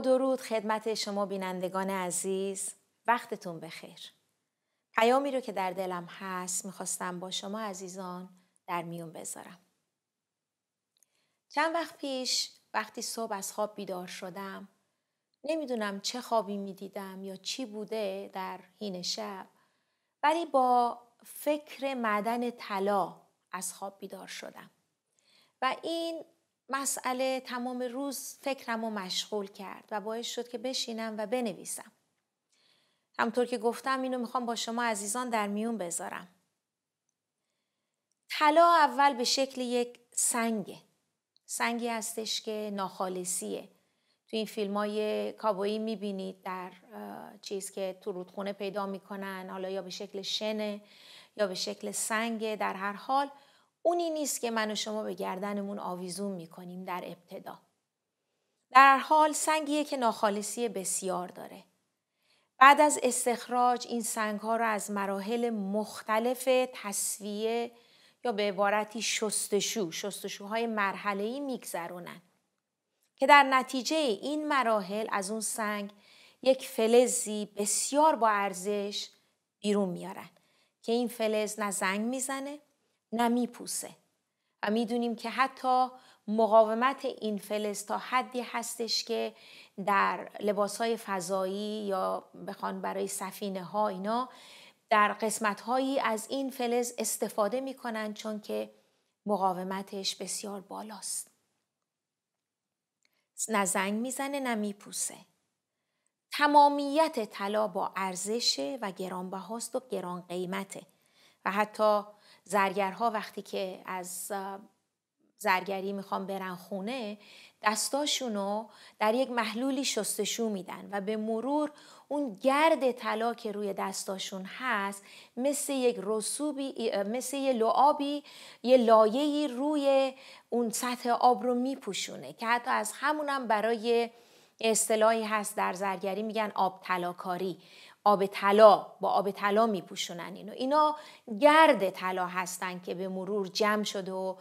درود خدمت شما بینندگان عزیز وقتتون بخیر پیامی رو که در دلم هست میخواستم با شما عزیزان در میون بذارم چند وقت پیش وقتی صبح از خواب بیدار شدم نمیدونم چه خوابی میدیدم یا چی بوده در هین شب ولی با فکر معدن طلا از خواب بیدار شدم و این مسئله تمام روز فکرم رو مشغول کرد و باعث شد که بشینم و بنویسم. همطور که گفتم اینو میخوام با شما عزیزان در میون بذارم. طلا اول به شکل یک سنگه. سنگی هستش که ناخالصیه. تو این فیلم های کابایی میبینید در چیز که تو رودخونه پیدا میکنن حالا یا به شکل شنه یا به شکل سنگه در هر حال اونی نیست که من و شما به گردنمون آویزون میکنیم در ابتدا. در حال سنگیه که ناخالصی بسیار داره. بعد از استخراج این سنگ ها را از مراحل مختلف تصویه یا به عبارتی شستشو، شستشوهای ای میگذرونن که در نتیجه این مراحل از اون سنگ یک فلزی بسیار با ارزش بیرون میارن که این فلز نه زنگ میزنه نه و میدونیم که حتی مقاومت این فلز تا حدی هستش که در لباسهای فضایی یا بخوان برای سفینه ها اینا در قسمت هایی از این فلز استفاده میکنن چون که مقاومتش بسیار بالاست نه زنگ میزنه نه میپوسه تمامیت طلا با ارزش و گرانبهاست و گران قیمته و حتی زرگرها وقتی که از زرگری میخوان برن خونه دستاشونو در یک محلولی شستشو میدن و به مرور اون گرد طلا که روی دستاشون هست مثل یک رسوبی مثل یه لعابی یه لایهی روی اون سطح آب رو میپوشونه که حتی از همونم برای اصطلاحی هست در زرگری میگن آب تلاکاری آب طلا با آب طلا میپوشونن اینو اینا گرد طلا هستن که به مرور جمع شده و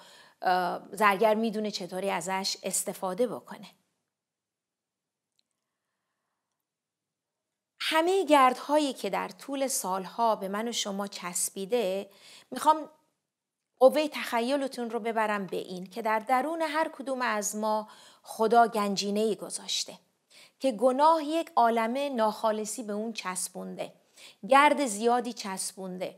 زرگر میدونه چطوری ازش استفاده بکنه همه گردهایی که در طول سالها به من و شما چسبیده میخوام قوه تخیلتون رو ببرم به این که در درون هر کدوم از ما خدا گنجینه گذاشته که گناه یک عالمه ناخالصی به اون چسبونده گرد زیادی چسبونده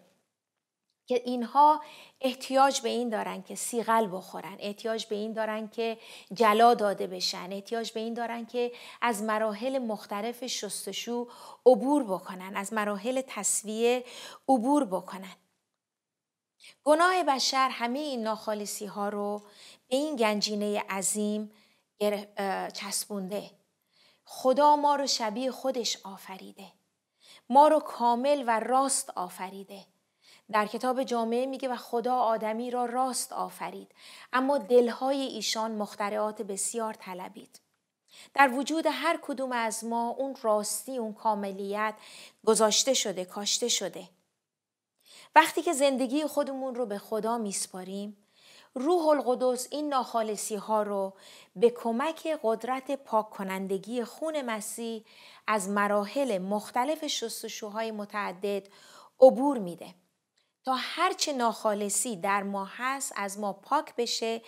که اینها احتیاج به این دارن که سیغل بخورن احتیاج به این دارن که جلا داده بشن احتیاج به این دارن که از مراحل مختلف شستشو عبور بکنن از مراحل تصویه عبور بکنن گناه بشر همه این ناخالصی ها رو به این گنجینه عظیم چسبونده خدا ما رو شبیه خودش آفریده ما رو کامل و راست آفریده در کتاب جامعه میگه و خدا آدمی را راست آفرید اما دلهای ایشان مخترعات بسیار طلبید در وجود هر کدوم از ما اون راستی اون کاملیت گذاشته شده کاشته شده وقتی که زندگی خودمون رو به خدا میسپاریم روح القدس این ناخالصی ها رو به کمک قدرت پاک کنندگی خون مسیح از مراحل مختلف شستشوهای متعدد عبور میده تا هرچه ناخالصی در ما هست از ما پاک بشه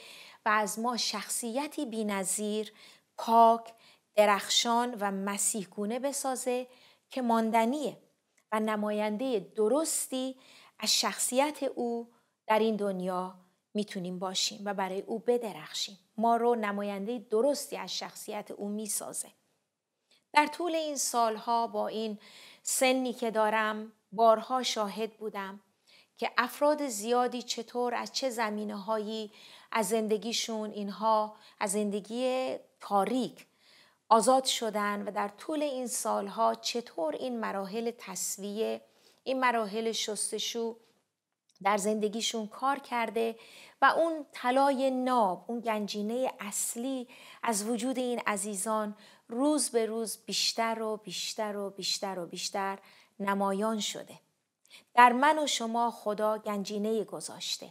و از ما شخصیتی بینظیر پاک درخشان و مسیحگونه بسازه که ماندنیه و نماینده درستی از شخصیت او در این دنیا میتونیم باشیم و برای او بدرخشیم ما رو نماینده درستی از شخصیت او میسازه در طول این سالها با این سنی که دارم بارها شاهد بودم که افراد زیادی چطور از چه زمینه هایی از زندگیشون اینها از زندگی تاریک آزاد شدن و در طول این سالها چطور این مراحل تصویه این مراحل شستشو در زندگیشون کار کرده و اون طلای ناب اون گنجینه اصلی از وجود این عزیزان روز به روز بیشتر و بیشتر و بیشتر و بیشتر نمایان شده در من و شما خدا گنجینه گذاشته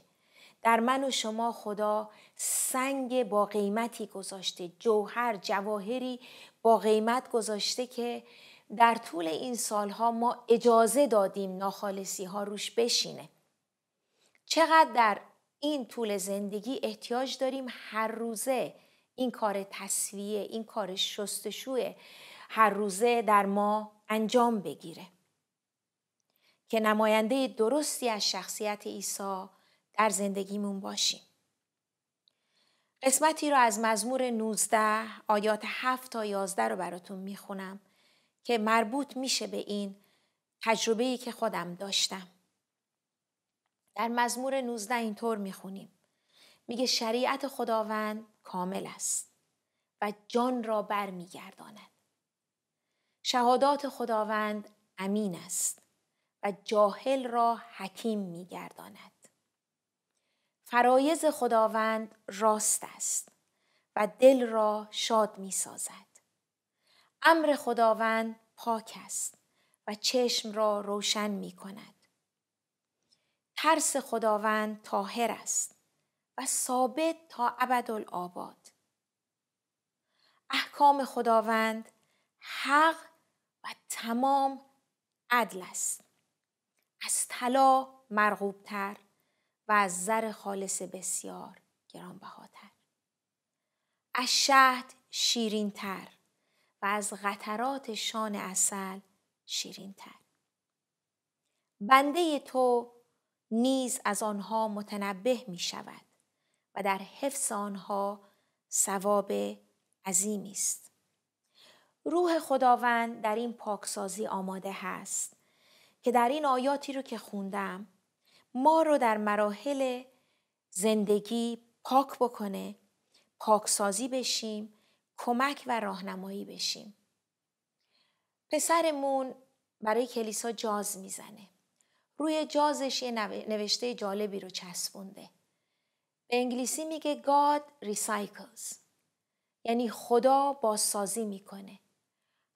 در من و شما خدا سنگ با قیمتی گذاشته جوهر جواهری با قیمت گذاشته که در طول این سالها ما اجازه دادیم ناخالصی ها روش بشینه چقدر در این طول زندگی احتیاج داریم هر روزه این کار تصویه این کار شستشوه هر روزه در ما انجام بگیره که نماینده درستی از شخصیت عیسی در زندگیمون باشیم قسمتی را از مزمور 19 آیات 7 تا 11 رو براتون میخونم که مربوط میشه به این تجربه‌ای که خودم داشتم در مزمور 19 اینطور میخونیم میگه شریعت خداوند کامل است و جان را برمیگرداند شهادات خداوند امین است و جاهل را حکیم میگرداند فرایز خداوند راست است و دل را شاد میسازد امر خداوند پاک است و چشم را روشن می ترس خداوند تاهر است و ثابت تا ابدالآباد احکام خداوند حق و تمام عدل است از طلا مرغوبتر و از زر خالص بسیار گرانبهاتر از شهد شیرینتر و از قطرات شان اصل شیرینتر بنده تو نیز از آنها متنبه می شود و در حفظ آنها ثواب عظیمی است روح خداوند در این پاکسازی آماده هست که در این آیاتی رو که خوندم ما رو در مراحل زندگی پاک بکنه پاکسازی بشیم کمک و راهنمایی بشیم پسرمون برای کلیسا جاز میزنه روی جازش یه نوشته جالبی رو چسبونده به انگلیسی میگه God recycles یعنی خدا بازسازی میکنه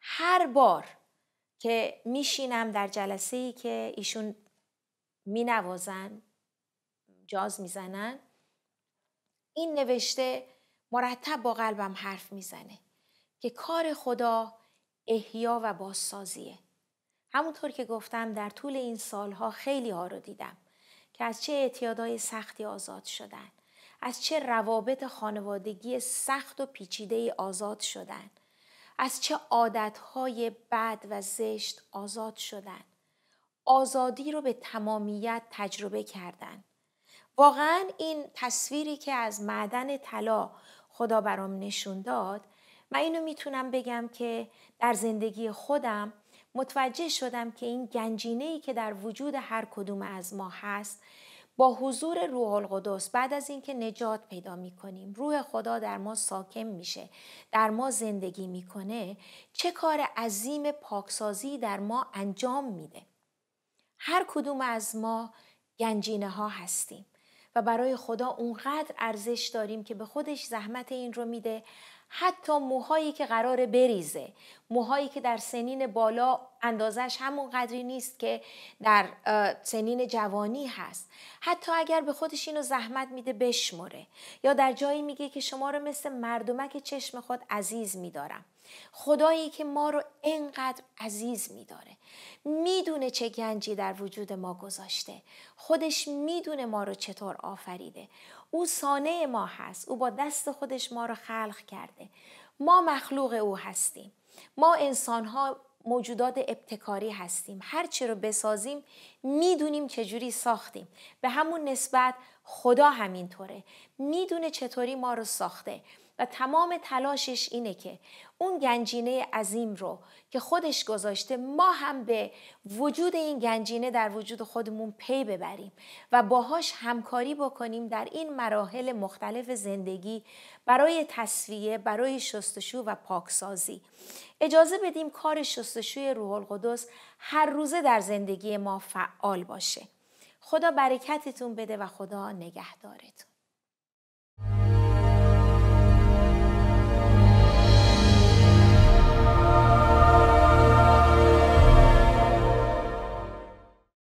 هر بار که میشینم در جلسه ای که ایشون مینوازن جاز میزنن این نوشته مرتب با قلبم حرف میزنه که کار خدا احیا و بازسازیه همونطور که گفتم در طول این سالها خیلی ها رو دیدم که از چه اعتیادهای سختی آزاد شدن از چه روابط خانوادگی سخت و پیچیده ای آزاد شدن از چه عادتهای بد و زشت آزاد شدن آزادی رو به تمامیت تجربه کردن واقعا این تصویری که از معدن طلا خدا برام نشون داد من اینو میتونم بگم که در زندگی خودم متوجه شدم که این گنجینه ای که در وجود هر کدوم از ما هست با حضور روح القدس بعد از اینکه نجات پیدا می کنیم روح خدا در ما ساکن میشه در ما زندگی میکنه چه کار عظیم پاکسازی در ما انجام میده هر کدوم از ما گنجینه ها هستیم و برای خدا اونقدر ارزش داریم که به خودش زحمت این رو میده حتی موهایی که قرار بریزه موهایی که در سنین بالا اندازش همون قدری نیست که در سنین جوانی هست حتی اگر به خودش اینو زحمت میده بشمره یا در جایی میگه که شما رو مثل مردمک چشم خود عزیز میدارم خدایی که ما رو انقدر عزیز میداره میدونه چه گنجی در وجود ما گذاشته خودش میدونه ما رو چطور آفریده او سانه ما هست او با دست خودش ما رو خلق کرده ما مخلوق او هستیم ما انسان ها موجودات ابتکاری هستیم هر رو بسازیم میدونیم چجوری ساختیم به همون نسبت خدا همینطوره میدونه چطوری ما رو ساخته تمام تلاشش اینه که اون گنجینه عظیم رو که خودش گذاشته ما هم به وجود این گنجینه در وجود خودمون پی ببریم و باهاش همکاری بکنیم در این مراحل مختلف زندگی برای تصفیه برای شستشو و پاکسازی اجازه بدیم کار شستشوی روح القدس هر روزه در زندگی ما فعال باشه خدا برکتتون بده و خدا نگهدارتون